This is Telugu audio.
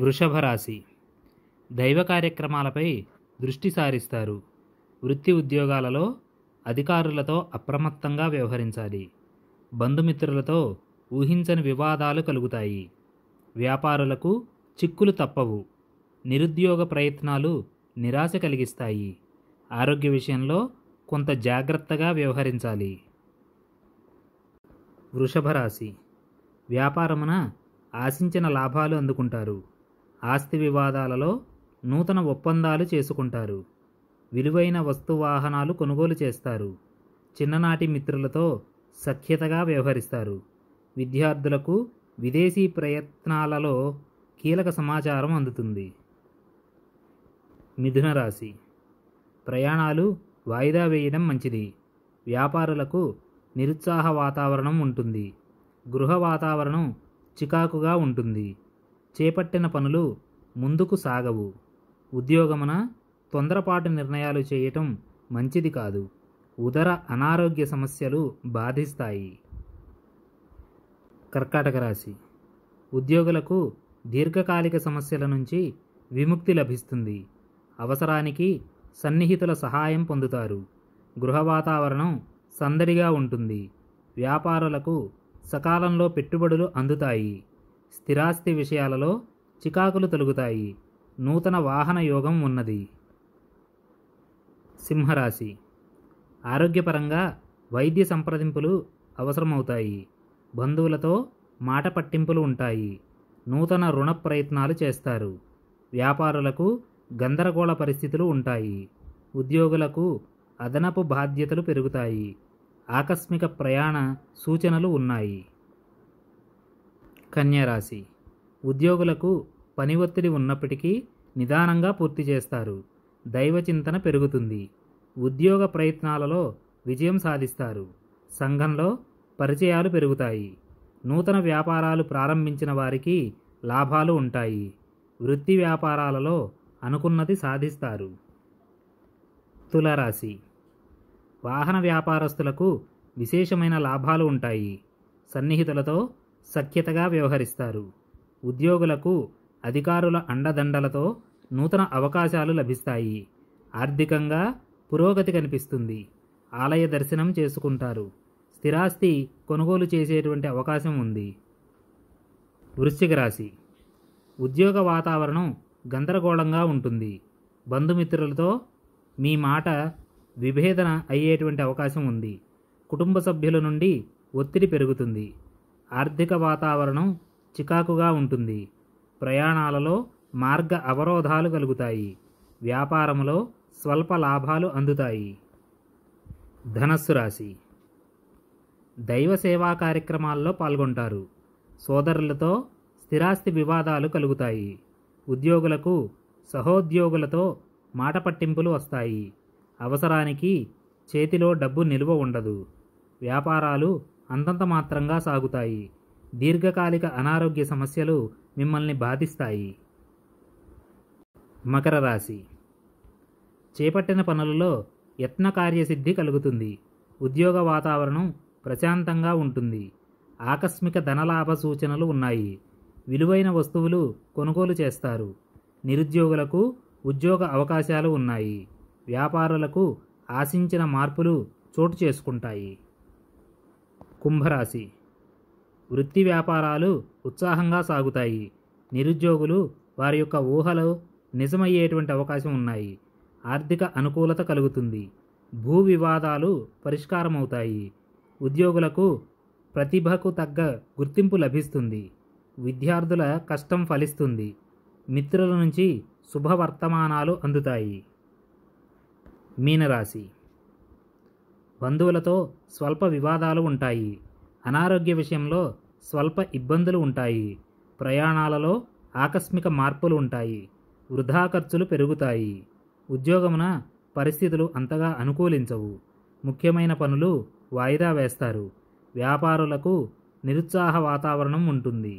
వృషభ రాశి దైవ కార్యక్రమాలపై దృష్టి సారిస్తారు వృత్తి ఉద్యోగాలలో అధికారులతో అప్రమత్తంగా వ్యవహరించాలి బంధుమిత్రులతో ఊహించని వివాదాలు కలుగుతాయి వ్యాపారులకు చిక్కులు తప్పవు నిరుద్యోగ ప్రయత్నాలు నిరాశ కలిగిస్తాయి ఆరోగ్య విషయంలో కొంత జాగ్రత్తగా వ్యవహరించాలి వృషభ రాశి వ్యాపారమున ఆశించిన లాభాలు అందుకుంటారు ఆస్తి వివాదాలలో నూతన ఒప్పందాలు చేసుకుంటారు విలువైన వస్తువాహనాలు కొనుగోలు చేస్తారు చిన్ననాటి మిత్రులతో సఖ్యతగా వ్యవహరిస్తారు విద్యార్థులకు విదేశీ ప్రయత్నాలలో కీలక సమాచారం అందుతుంది మిథున రాశి ప్రయాణాలు వాయిదా వేయడం మంచిది వ్యాపారులకు నిరుత్సాహ వాతావరణం ఉంటుంది గృహ వాతావరణం చికాకుగా ఉంటుంది చేపట్టిన పనులు ముందుకు సాగవు ఉద్యోగమున తొందరపాటు నిర్ణయాలు చేయటం మంచిది కాదు ఉదర అనారోగ్య సమస్యలు బాధిస్తాయి కర్కాటక రాశి ఉద్యోగులకు దీర్ఘకాలిక సమస్యల నుంచి విముక్తి లభిస్తుంది అవసరానికి సన్నిహితుల సహాయం పొందుతారు గృహ వాతావరణం సందడిగా ఉంటుంది వ్యాపారులకు సకాలంలో పెట్టుబడులు అందుతాయి స్థిరాస్తి విషయాలలో చికాకులు తొలుగుతాయి నూతన వాహన యోగం ఉన్నది సింహరాశి ఆరోగ్యపరంగా వైద్య సంప్రదింపులు అవసరమవుతాయి బంధువులతో మాట పట్టింపులు ఉంటాయి నూతన రుణ ప్రయత్నాలు చేస్తారు వ్యాపారులకు గందరగోళ పరిస్థితులు ఉంటాయి ఉద్యోగులకు అదనపు బాధ్యతలు పెరుగుతాయి ఆకస్మిక ప్రయాణ సూచనలు ఉన్నాయి కన్యరాశి ఉద్యోగులకు పని ఒత్తిడి ఉన్నప్పటికీ నిదానంగా పూర్తి చేస్తారు దైవచింతన పెరుగుతుంది ఉద్యోగ ప్రయత్నాలలో విజయం సాధిస్తారు సంఘంలో పరిచయాలు పెరుగుతాయి నూతన వ్యాపారాలు ప్రారంభించిన వారికి లాభాలు ఉంటాయి వృత్తి వ్యాపారాలలో అనుకున్నది సాధిస్తారు తులరాశి వాహన వ్యాపారస్తులకు విశేషమైన లాభాలు ఉంటాయి సన్నిహితులతో సఖ్యతగా వ్యవహరిస్తారు ఉద్యోగులకు అధికారుల అండదండలతో నూతన అవకాశాలు లభిస్తాయి ఆర్థికంగా పురోగతి కనిపిస్తుంది ఆలయ దర్శనం చేసుకుంటారు స్థిరాస్తి కొనుగోలు చేసేటువంటి అవకాశం ఉంది వృశ్చిక రాశి ఉద్యోగ వాతావరణం గందరగోళంగా ఉంటుంది బంధుమిత్రులతో మీ మాట విభేదన అయ్యేటువంటి అవకాశం ఉంది కుటుంబ సభ్యుల నుండి ఒత్తిడి పెరుగుతుంది ఆర్థిక వాతావరణం చికాకుగా ఉంటుంది ప్రయాణాలలో మార్గ అవరోధాలు కలుగుతాయి వ్యాపారంలో స్వల్ప లాభాలు అందుతాయి ధనస్సు రాశి దైవ సేవా కార్యక్రమాల్లో పాల్గొంటారు సోదరులతో స్థిరాస్తి వివాదాలు కలుగుతాయి ఉద్యోగులకు సహోద్యోగులతో మాట పట్టింపులు వస్తాయి అవసరానికి చేతిలో డబ్బు నిలువ ఉండదు వ్యాపారాలు అంతంత మాత్రంగా సాగుతాయి దీర్ఘకాలిక అనారోగ్య సమస్యలు మిమ్మల్ని బాధిస్తాయి మకర రాశి చేపట్టిన పనులలో యత్న కార్యసిద్ధి కలుగుతుంది ఉద్యోగ వాతావరణం ప్రశాంతంగా ఉంటుంది ఆకస్మిక ధనలాభ సూచనలు ఉన్నాయి విలువైన వస్తువులు కొనుగోలు చేస్తారు నిరుద్యోగులకు ఉద్యోగ అవకాశాలు ఉన్నాయి వ్యాపారులకు ఆశించిన మార్పులు చోటు చేసుకుంటాయి కుంభరాశి వృత్తి వ్యాపారాలు ఉత్సాహంగా సాగుతాయి నిరుద్యోగులు వారి యొక్క ఊహలు నిజమయ్యేటువంటి అవకాశం ఉన్నాయి ఆర్థిక అనుకూలత కలుగుతుంది భూ వివాదాలు పరిష్కారమవుతాయి ఉద్యోగులకు ప్రతిభకు తగ్గ గుర్తింపు లభిస్తుంది విద్యార్థుల కష్టం ఫలిస్తుంది మిత్రుల నుంచి శుభవర్తమానాలు అందుతాయి మీనరాశి బంధువులతో స్వల్ప వివాదాలు ఉంటాయి అనారోగ్య విషయంలో స్వల్ప ఇబ్బందులు ఉంటాయి ప్రయాణాలలో ఆకస్మిక మార్పులు ఉంటాయి వృధా ఖర్చులు పెరుగుతాయి ఉద్యోగమున పరిస్థితులు అంతగా అనుకూలించవు ముఖ్యమైన పనులు వాయిదా వేస్తారు వ్యాపారులకు నిరుత్సాహ వాతావరణం ఉంటుంది